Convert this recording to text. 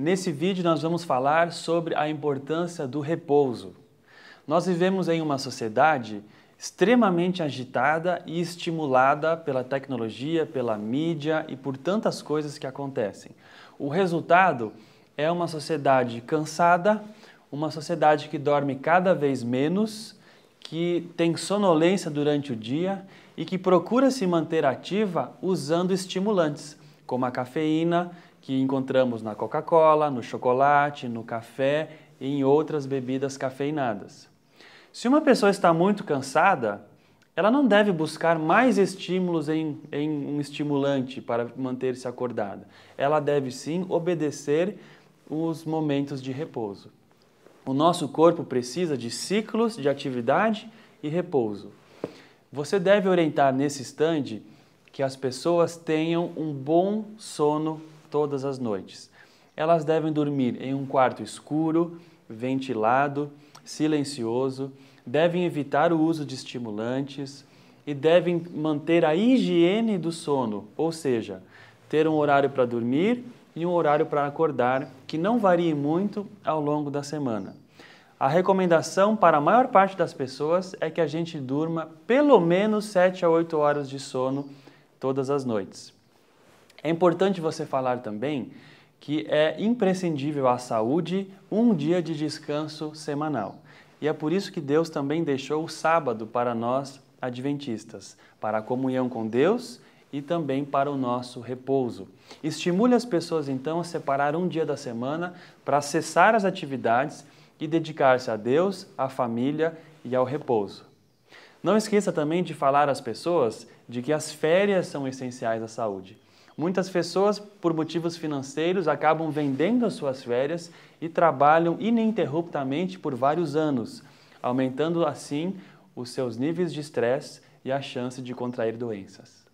Nesse vídeo nós vamos falar sobre a importância do repouso. Nós vivemos em uma sociedade extremamente agitada e estimulada pela tecnologia, pela mídia e por tantas coisas que acontecem. O resultado é uma sociedade cansada, uma sociedade que dorme cada vez menos, que tem sonolência durante o dia e que procura se manter ativa usando estimulantes, como a cafeína que encontramos na Coca-Cola, no chocolate, no café e em outras bebidas cafeinadas. Se uma pessoa está muito cansada, ela não deve buscar mais estímulos em, em um estimulante para manter-se acordada. Ela deve sim obedecer os momentos de repouso. O nosso corpo precisa de ciclos de atividade e repouso. Você deve orientar nesse stand que as pessoas tenham um bom sono todas as noites. Elas devem dormir em um quarto escuro, ventilado, silencioso, devem evitar o uso de estimulantes e devem manter a higiene do sono, ou seja, ter um horário para dormir e um horário para acordar que não varie muito ao longo da semana. A recomendação para a maior parte das pessoas é que a gente durma pelo menos 7 a 8 horas de sono todas as noites. É importante você falar também que é imprescindível à saúde um dia de descanso semanal. E é por isso que Deus também deixou o sábado para nós adventistas, para a comunhão com Deus e também para o nosso repouso. Estimule as pessoas então a separar um dia da semana para cessar as atividades e dedicar-se a Deus, à família e ao repouso. Não esqueça também de falar às pessoas de que as férias são essenciais à saúde. Muitas pessoas, por motivos financeiros, acabam vendendo as suas férias e trabalham ininterruptamente por vários anos, aumentando assim os seus níveis de estresse e a chance de contrair doenças.